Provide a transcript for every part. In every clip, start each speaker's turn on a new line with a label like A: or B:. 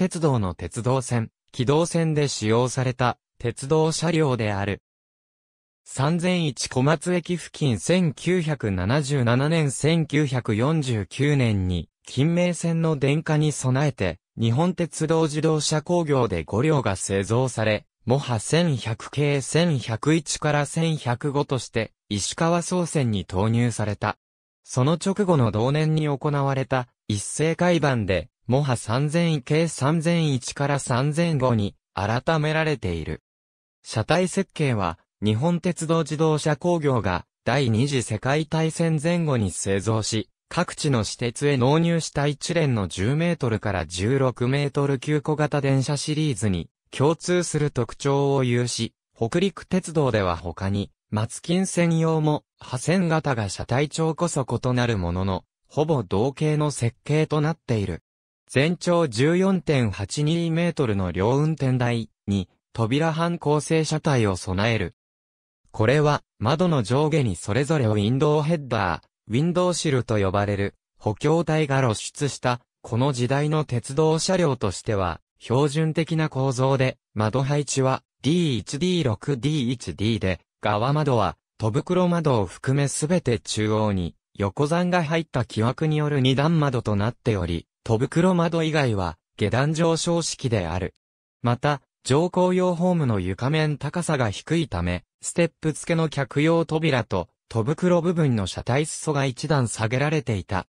A: 鉄道の鉄道線、機動線で使用された鉄道車両である。3001小松駅付近1977年1949年に、近名線の電化に備えて、日本鉄道自動車工業で5両が製造され、モハ1100系1101から1105として、石川総線に投入された。その直後の同年に行われた、一斉海番で、もは3001計3001から3005に改められている。車体設計は日本鉄道自動車工業が第二次世界大戦前後に製造し、各地の私鉄へ納入した一連の10メートルから16メートル級小型電車シリーズに共通する特徴を有し、北陸鉄道では他に、松金専用も、破線型が車体長こそ異なるものの、ほぼ同型の設計となっている。全長14.82メートルの両運転台に扉半構成車体を備える。これは窓の上下にそれぞれウィンドウヘッダー、ウィンドウシルと呼ばれる補強体が露出したこの時代の鉄道車両としては標準的な構造で窓配置は D1D6D1D で側窓は戸袋窓を含めすべて中央に横山が入った木枠による二段窓となっており、戸袋窓以外は、下段上昇式である。また、乗降用ホームの床面高さが低いため、ステップ付けの客用扉と、戸袋部分の車体裾が一段下げられていた。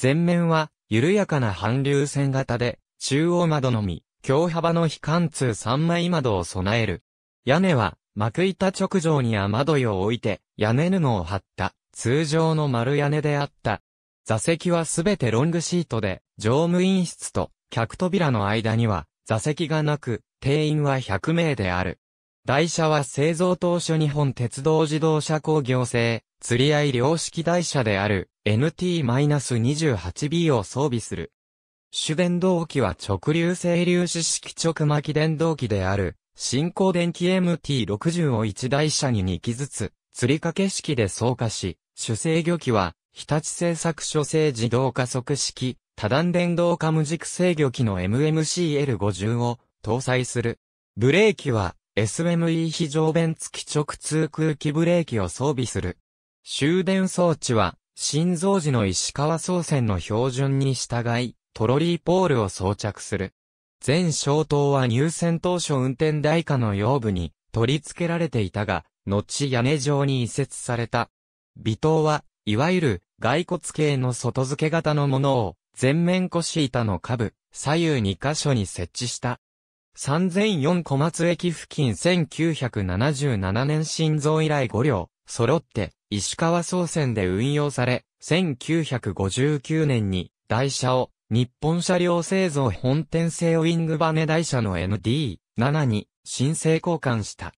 A: 前面は、緩やかな反流線型で、中央窓のみ、強幅の非貫通3枚窓を備える。屋根は、幕板直上に雨どいを置いて、屋根布を張った、通常の丸屋根であった。座席はすべてロングシートで、乗務員室と客扉の間には座席がなく、定員は100名である。台車は製造当初日本鉄道自動車工業製、釣り合い量式台車である NT-28B を装備する。主電動機は直流整粒子式直巻電動機である、新光電機 MT60 を1台車に2機ずつ、釣り掛け式で装過し、主制御機は日立製作所製自動加速式、多段電動化無軸制御機の MMCL50 を搭載する。ブレーキは SME 非常弁付き直通空気ブレーキを装備する。終電装置は、心臓時の石川総線の標準に従い、トロリーポールを装着する。全消灯は入線当初運転台下の腰部に取り付けられていたが、後屋根上に移設された。微灯はいわゆる、骸骨系の外付け型のものを、全面腰板の下部、左右2箇所に設置した。3004小松駅付近1977年心臓以来5両、揃って、石川総線で運用され、1959年に、台車を、日本車両製造本店製ウィングバネ台車の ND7 に申請交換した。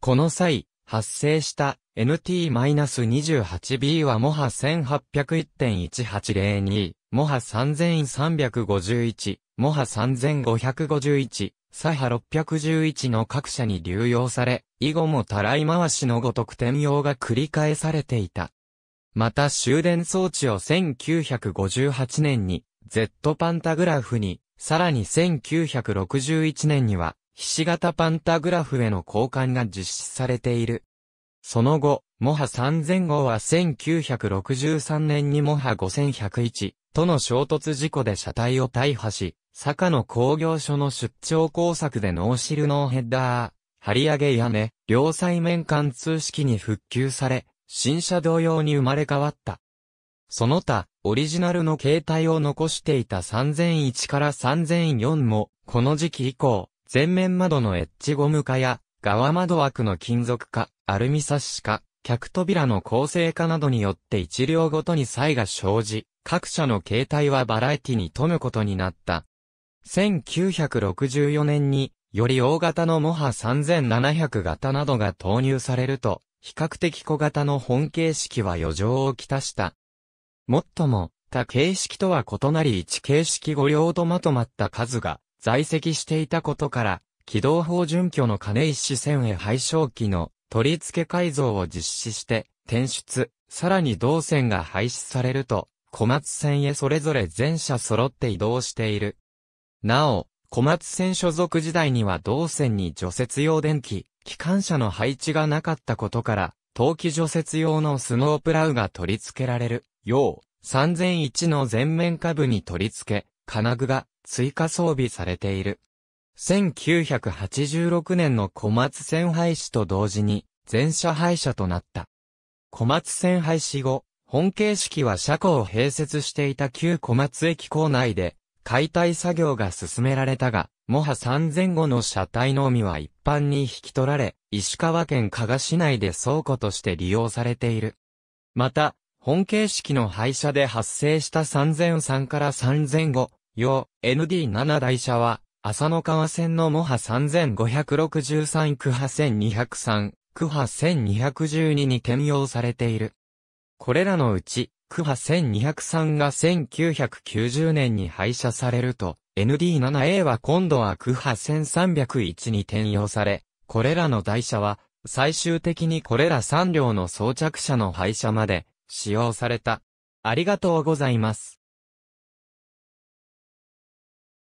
A: この際、発生した NT-28B はモハ1801.1802、モハ3351、モハ3551、サハ611の各社に流用され、以後もたらい回しのごとく転用が繰り返されていた。また終電装置を1958年に Z パンタグラフに、さらに1961年には、ひし形パンタグラフへの交換が実施されている。その後、モハ3000号は1963年にモハ5101との衝突事故で車体を大破し、坂の工業所の出張工作でノーシルノーヘッダー、張り上げ屋根、両際面貫通式に復旧され、新車同様に生まれ変わった。その他、オリジナルの形態を残していた3001から3004も、この時期以降、前面窓のエッジゴム化や、側窓枠の金属化、アルミサッシ化、客扉の構成化などによって一両ごとに差異が生じ、各社の形態はバラエティに富むことになった。1964年に、より大型のモハ3700型などが投入されると、比較的小型の本形式は余剰をきたした。もっとも、他形式とは異なり1形式5両とまとまった数が在籍していたことから、軌道法準拠の金石線へ配照機の取り付け改造を実施して、転出、さらに同線が廃止されると、小松線へそれぞれ全車揃って移動している。なお、小松線所属時代には同線に除雪用電気、機関車の配置がなかったことから、冬季除雪用のスノープラウが取り付けられる、よう、3001の全面下部に取り付け、金具が追加装備されている。1986年の小松線廃止と同時に、全車廃車となった。小松線廃止後、本形式は車庫を併設していた旧小松駅構内で、解体作業が進められたが、モハ3000後の車体のみは一般に引き取られ、石川県加賀市内で倉庫として利用されている。また、本形式の廃車で発生した3003から3005用 ND7 台車は、浅野川線のモハ3563区波1203、区波1212に転用されている。これらのうち、区波1203が1990年に廃車されると、ND7A は今度は区波1301に転用され、これらの台車は、最終的にこれら3両の装着車の廃車まで、使用された。ありがとうございます。